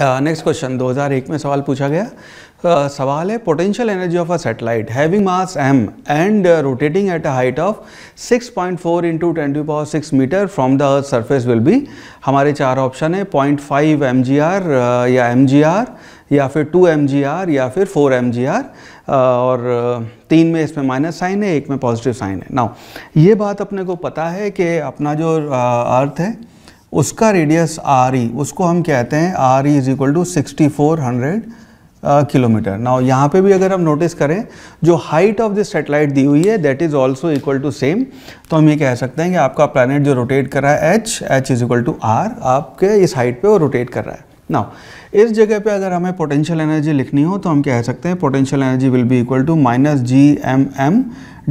next question 2001 में सवाल पूछा गया uh, सवाल है potential energy of a satellite having mass M and rotating at a height of 6.4 point four into twenty power six metre from the earth surface will be हमारे चार option है point five M या M या फिर two M या फिर four M uh, और uh, तीन में इसमें माइनस साइन है एक में पॉजिटिव साइन है नाउ ये बात अपने को पता है कि अपना जो अर्थ uh, है उसका रेडियस आर ई उसको हम कहते हैं R E is equal to sixty four hundred kilometre now यहाँ पे भी अगर हम नोटिस करें जो हाइट ऑफ दिस सेटेलाइट दी हुई है that is also equal to same तो हम ये कह सकते हैं कि आपका प्लानट जो रोटेट कर रहा है H H is equal to R आपके इस हाइट पे वो रोटेट कर रहा है नाउ इस जगह पे अगर हमें पोटेंशियल एनर्जी लिखनी हो तो हम कह सकते हैं potential energy will be equal to minus G M M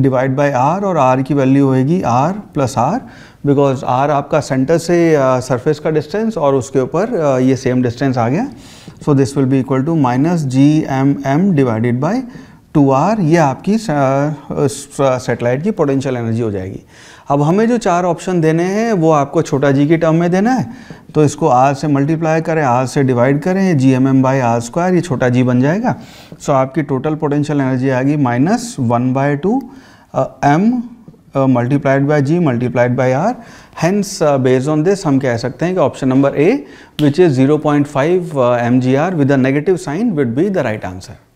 divide by R और आर की वैल्यू होएगी R plus R because R आपका सेंटर से सरफेस uh, का डिस्टेंस और उसके ऊपर uh, ये सेम डिस्टेंस आ गया so this will be equal to minus G M M divided by two R ये आपकी सेटेलाइट की पोटेंशियल एनर्जी हो जाएगी अब हमें जो चार ऑप्शन देने हैं वो आपको छोटा जी की टर्म में देना है तो इसको आर से मल्टीप्लाई करें आर से डिवाइड करें G M M by R square ये छोटा जी बन जाएगा सो आपकी टोटल पोटेंशियल एनर्जी आएगी minus one by two M multiplied by G multiplied by R hence based on this हम कह सकते हैं कि option number A which is zero point five M G R with a negative sign would be the right answer